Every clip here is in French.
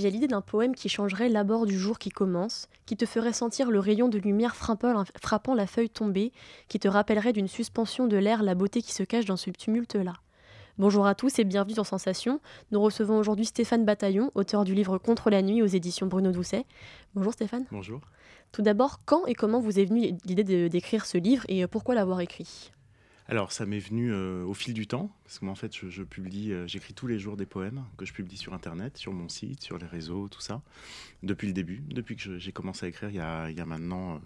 J'ai l'idée d'un poème qui changerait l'abord du jour qui commence, qui te ferait sentir le rayon de lumière frappant la feuille tombée, qui te rappellerait d'une suspension de l'air la beauté qui se cache dans ce tumulte-là. Bonjour à tous et bienvenue dans Sensation. Nous recevons aujourd'hui Stéphane Bataillon, auteur du livre Contre la nuit aux éditions Bruno Doucet. Bonjour Stéphane. Bonjour. Tout d'abord, quand et comment vous est venue l'idée d'écrire ce livre et pourquoi l'avoir écrit alors, ça m'est venu euh, au fil du temps, parce que moi, en fait, je, publie, euh, j'écris tous les jours des poèmes que je publie sur Internet, sur mon site, sur les réseaux, tout ça, depuis le début, depuis que j'ai commencé à écrire il y a, maintenant euh,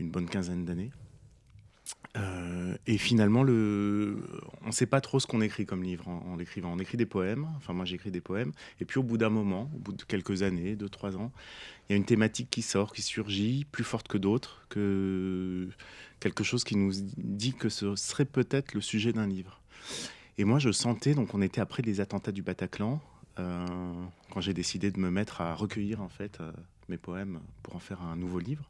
une bonne quinzaine d'années. Euh, et finalement, le... on ne sait pas trop ce qu'on écrit comme livre en, l'écrivant. On écrit des poèmes, enfin moi j'écris des poèmes, et puis au bout d'un moment, au bout de quelques années, deux, trois ans, il y a une thématique qui sort, qui surgit, plus forte que d'autres, que quelque chose qui nous dit que ce serait peut-être le sujet d'un livre. Et moi je sentais, donc on était après les attentats du Bataclan, euh, quand j'ai décidé de me mettre à recueillir en fait euh, mes poèmes pour en faire un nouveau livre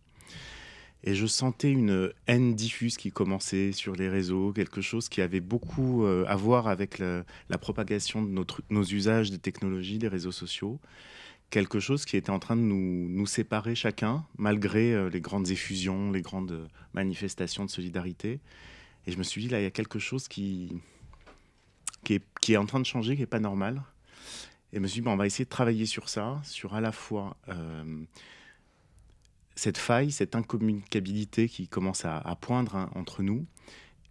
et je sentais une haine diffuse qui commençait sur les réseaux, quelque chose qui avait beaucoup euh, à voir avec la, propagation de nos usages des technologies, des réseaux sociaux, quelque chose qui était en train de nous, séparer chacun, malgré euh, les grandes effusions, les grandes manifestations de solidarité. Et je me suis dit, là, il y a quelque chose qui, qui, est, en train de changer, qui n'est pas normal. Et je me suis dit, bon, on va essayer de travailler sur ça, sur à la fois... Euh, cette faille, cette incommunicabilité qui commence à, poindre hein, entre nous,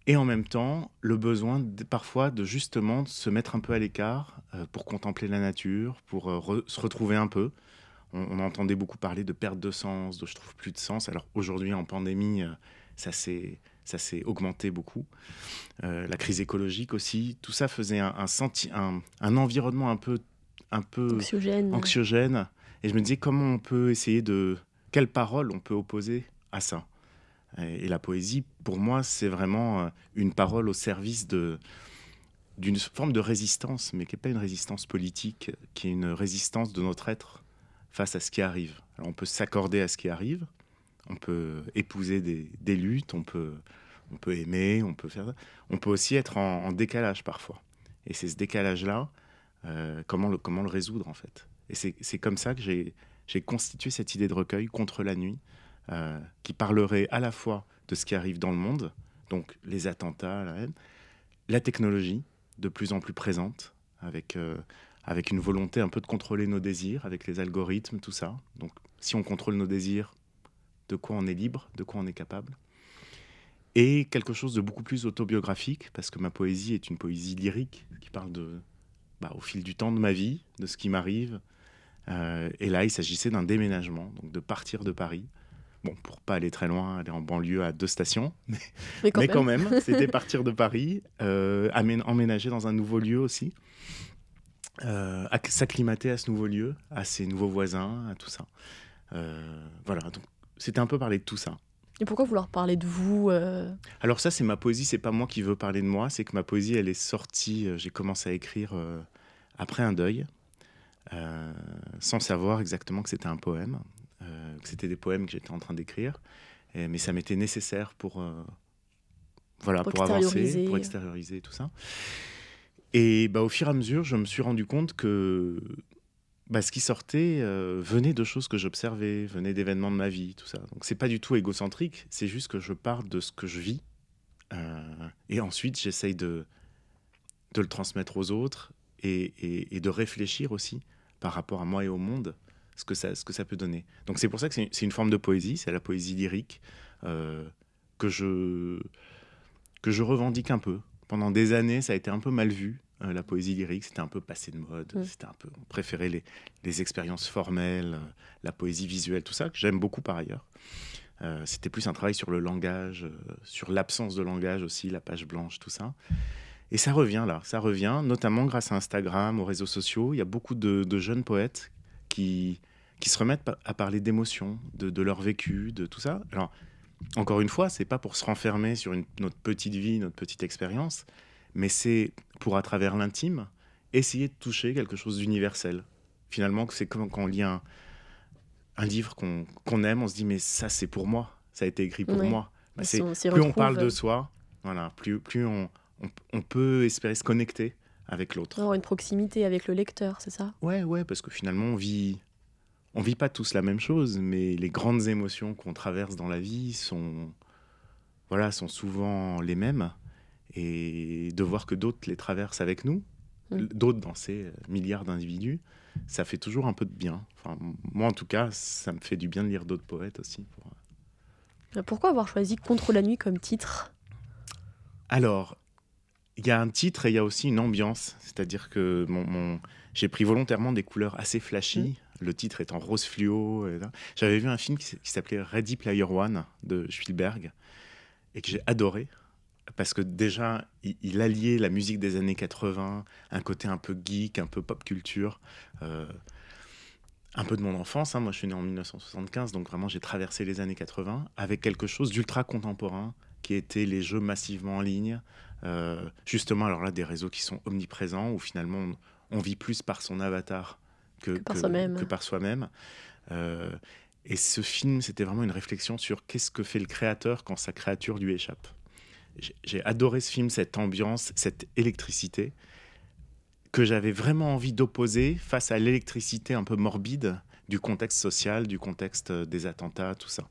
et en même temps le besoin parfois de justement se mettre un peu à l'écart euh, pour contempler la nature, pour euh, se retrouver un peu. On, entendait beaucoup parler de perte de sens, de je trouve plus de sens. Alors aujourd'hui en pandémie, euh, ça s'est ça s'est augmenté beaucoup. la crise écologique aussi, tout ça faisait un, un, environnement un peu, un peu anxiogène. Et je me disais comment on peut essayer de, quelle parole on peut opposer à ça et, la poésie, pour moi, c'est vraiment euh, une parole au service de d'une forme de résistance, mais qui n'est pas une résistance politique, qui est une résistance de notre être face à ce qui arrive. Alors on peut s'accorder à ce qui arrive, on peut épouser des, luttes, on peut, on peut aimer, on peut faire ça. On peut aussi être en, décalage parfois. Et c'est ce décalage-là, euh, comment, le, comment le résoudre en fait. Et c'est comme ça que j'ai j'ai constitué cette idée de recueil contre la nuit euh, qui parlerait à la fois de ce qui arrive dans le monde, donc les attentats, la haine, la technologie de plus en plus présente avec euh, avec une volonté un peu de contrôler nos désirs avec les algorithmes, tout ça. Donc si on contrôle nos désirs, de quoi on est libre, de quoi on est capable. Et quelque chose de beaucoup plus autobiographique, parce que ma poésie est une poésie lyrique qui parle de, bah, au fil du temps de ma vie, de ce qui m'arrive, euh, et là, il s'agissait d'un déménagement, donc de partir de Paris. Bon, pour pas aller très loin, aller en banlieue à deux stations, mais, quand, même, c'était partir de Paris, euh, emménager dans un nouveau lieu aussi, euh, s'acclimater à ce nouveau lieu, à ses nouveaux voisins, à tout ça. voilà, donc c'était un peu parler de tout ça. Et pourquoi vouloir parler de vous Alors ça, c'est ma poésie, c'est pas moi qui veux parler de moi, c'est que ma poésie, elle est sortie, j'ai commencé à écrire après un deuil, euh, sans savoir exactement que c'était un poème, euh, que c'était des poèmes que j'étais en train d'écrire. mais ça m'était nécessaire pour, euh, voilà, pour, avancer, pour extérioriser tout ça. Et bah, au fur et à mesure, je me suis rendu compte que bah, ce qui sortait venait de choses que j'observais, venait d'événements de ma vie, tout ça. Donc c'est pas du tout égocentrique, c'est juste que je parle de ce que je vis. et ensuite, j'essaye de, de le transmettre aux autres et, et de réfléchir aussi par rapport à moi et au monde, ce que ça, ce que ça peut donner. Donc c'est pour ça que c'est une forme de poésie, c'est la poésie lyrique euh, que, je, que je revendique un peu. Pendant des années, ça a été un peu mal vu, euh, la poésie lyrique, c'était un peu passé de mode, mm. c'était un peu, on préférait les, expériences formelles, euh, la poésie visuelle, tout ça, que j'aime beaucoup par ailleurs. c'était plus un travail sur le langage, sur l'absence de langage aussi, la page blanche, tout ça. Et ça revient là, ça revient, notamment grâce à Instagram, aux réseaux sociaux. Il y a beaucoup de, jeunes poètes qui, qui se remettent à parler d'émotions, de, leur vécu, de tout ça. Alors, encore une fois, c'est pas pour se renfermer sur une, notre petite vie, notre petite expérience, mais c'est pour, à travers l'intime, essayer de toucher quelque chose d'universel. Finalement, c'est comme quand on lit un, un livre qu'on aime, on se dit, mais ça, c'est pour moi, ça a été écrit pour moi. Bah, plus on parle de soi, voilà, plus, plus on, on, peut espérer se connecter avec l'autre. Avoir une proximité avec le lecteur, c'est ça Ouais, ouais, parce que finalement, on vit, on vit pas tous la même chose, mais les grandes émotions qu'on traverse dans la vie sont, voilà, sont souvent les mêmes. Et de voir que d'autres les traversent avec nous, mm. d'autres dans ces milliards d'individus, ça fait toujours un peu de bien. Enfin, moi, en tout cas, ça me fait du bien de lire d'autres poètes aussi. Euh. Pourquoi avoir choisi Contre la nuit comme titre Alors, il y a un titre et il y a aussi une ambiance. C'est-à-dire que j'ai pris volontairement des couleurs assez flashy. Mm. Le titre est en rose fluo. J'avais vu un film qui s'appelait Ready Player One de Spielberg et que j'ai adoré parce que déjà, il, alliait la musique des années 80, un côté un peu geek, un peu pop culture, euh, un peu de mon enfance. Hein. Moi, je suis né en 1975, donc vraiment, j'ai traversé les années 80 avec quelque chose d'ultra contemporain, qui étaient les jeux massivement en ligne. Euh, justement, alors là, des réseaux qui sont omniprésents, où finalement on, vit plus par son avatar que, par soi-même. Euh, et ce film, c'était vraiment une réflexion sur qu'est-ce que fait le créateur quand sa créature lui échappe. J'ai adoré ce film, cette ambiance, cette électricité que j'avais vraiment envie d'opposer face à l'électricité un peu morbide du contexte social, du contexte euh, des attentats, tout ça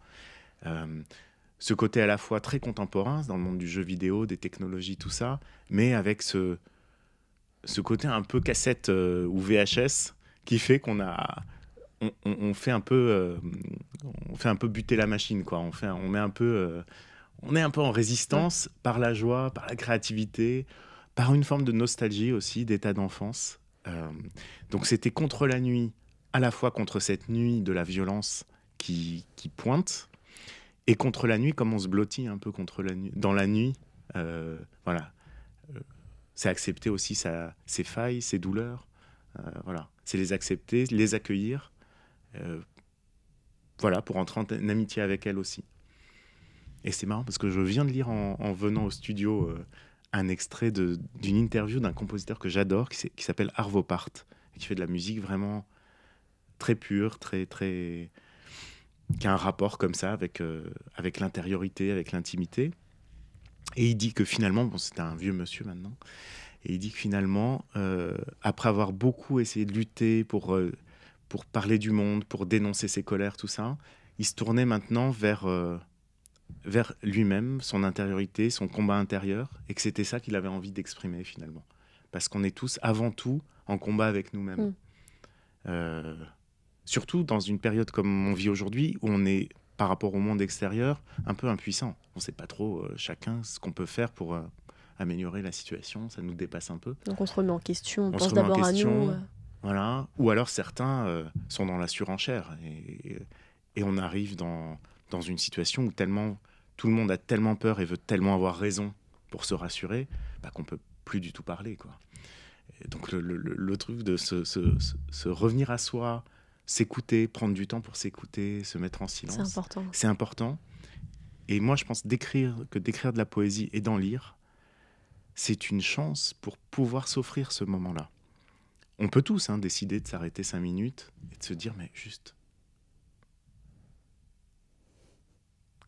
ce côté à la fois très contemporain dans le monde du jeu vidéo, des technologies, tout ça, mais avec ce, ce côté un peu cassette euh, ou VHS qui fait qu'on a on, fait un peu euh, on fait un peu buter la machine quoi on fait on met un peu euh, on est un peu en résistance par la joie par la créativité par une forme de nostalgie aussi d'état d'enfance donc c'était contre la nuit à la fois contre cette nuit de la violence qui, qui pointe et contre la nuit, comme on se blottit un peu contre la nuit, dans la nuit, euh, voilà, euh, c'est accepter aussi sa, ses failles, ses douleurs, euh, voilà, c'est les accepter, les accueillir, voilà, pour entrer en amitié avec elle aussi. Et c'est marrant parce que je viens de lire en, venant au studio un extrait d'une interview d'un compositeur que j'adore qui, s'appelle Arvo Part, qui fait de la musique vraiment très pure, très très qui un rapport comme ça avec, euh, avec l'intériorité, avec l'intimité. Et il dit que finalement, bon, c'était un vieux monsieur maintenant, et il dit que finalement, euh, après avoir beaucoup essayé de lutter pour, euh, pour parler du monde, pour dénoncer ses colères, tout ça, il se tournait maintenant vers, vers lui-même, son intériorité, son combat intérieur, et que c'était ça qu'il avait envie d'exprimer finalement. Parce qu'on est tous avant tout en combat avec nous-mêmes. Mm. Surtout dans une période comme on vit aujourd'hui, où on est par rapport au monde extérieur un peu impuissant. On ne sait pas trop euh, chacun ce qu'on peut faire pour euh, améliorer la situation, ça nous dépasse un peu. Donc on se remet en question, on, pense d'abord à nous. Euh. Voilà. Ou alors certains sont dans la surenchère et, et, on arrive dans, une situation où tellement tout le monde a tellement peur et veut tellement avoir raison pour se rassurer bah, qu'on peut plus du tout parler. Quoi. donc le, truc de se revenir à soi, s'écouter, prendre du temps pour s'écouter, se mettre en silence. C'est important. C'est important. Et moi, je pense d'écrire, que d'écrire de la poésie et d'en lire, c'est une chance pour pouvoir s'offrir ce moment-là. On peut tous hein, décider de s'arrêter cinq minutes et de se dire, mais juste.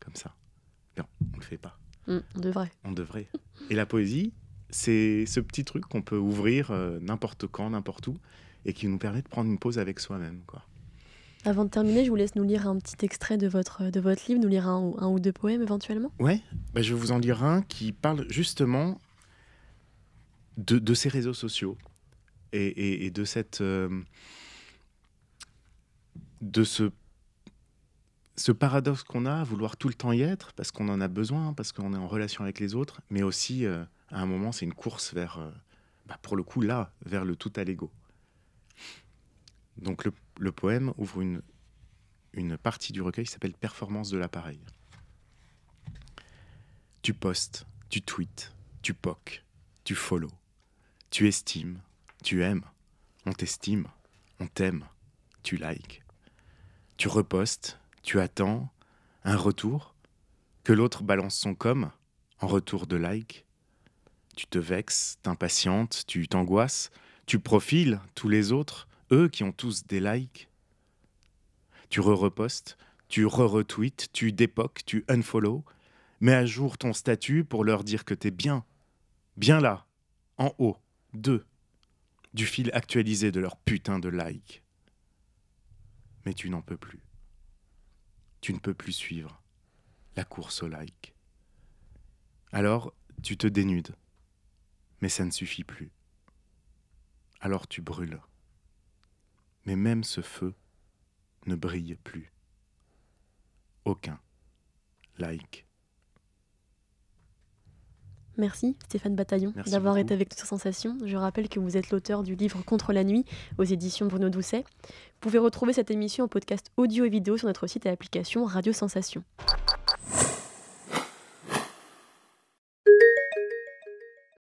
Comme ça. Non, on ne le fait pas. Mm, on devrait. On devrait. et la poésie, c'est ce petit truc qu'on peut ouvrir euh, n'importe quand, n'importe où, et qui nous permet de prendre une pause avec soi-même. quoi. Avant de terminer, je vous laisse nous lire un petit extrait de votre, de votre livre, nous lire un, ou deux poèmes éventuellement. Oui, bah, je vais vous en lire un qui parle justement de, de ces réseaux sociaux et, et, de cette. Euh, de ce, ce paradoxe qu'on a à vouloir tout le temps y être, parce qu'on en a besoin, parce qu'on est en relation avec les autres, mais aussi, euh, à un moment, c'est une course vers, euh, bah pour le coup, là, vers le tout à l'ego. Donc le, poème ouvre une, partie du recueil qui s'appelle Performance de l'appareil. Tu postes, tu tweets, tu pokes, tu follow, tu estimes, tu aimes, on t'estime, on t'aime, tu likes. Tu repostes, tu attends un retour, que l'autre balance son com en retour de like. Tu te vexes, t'impatientes, tu t'angoisses, tu profiles tous les autres, eux qui ont tous des likes. Tu re-repostes, tu re-retweets, tu dépoques, tu unfollow, mets à jour ton statut pour leur dire que t'es bien, bien là, en haut, deux, du fil actualisé de leur putain de like. Mais tu n'en peux plus. Tu ne peux plus suivre la course au like. Alors, tu te dénudes. Mais ça ne suffit plus. Alors tu brûles mais même ce feu ne brille plus. Aucun. Like. Merci Stéphane Bataillon d'avoir été avec nous sur Sensation. Je rappelle que vous êtes l'auteur du livre Contre la nuit aux éditions Bruno Doucet. Vous pouvez retrouver cette émission en podcast audio et vidéo sur notre site et application Radio Sensation.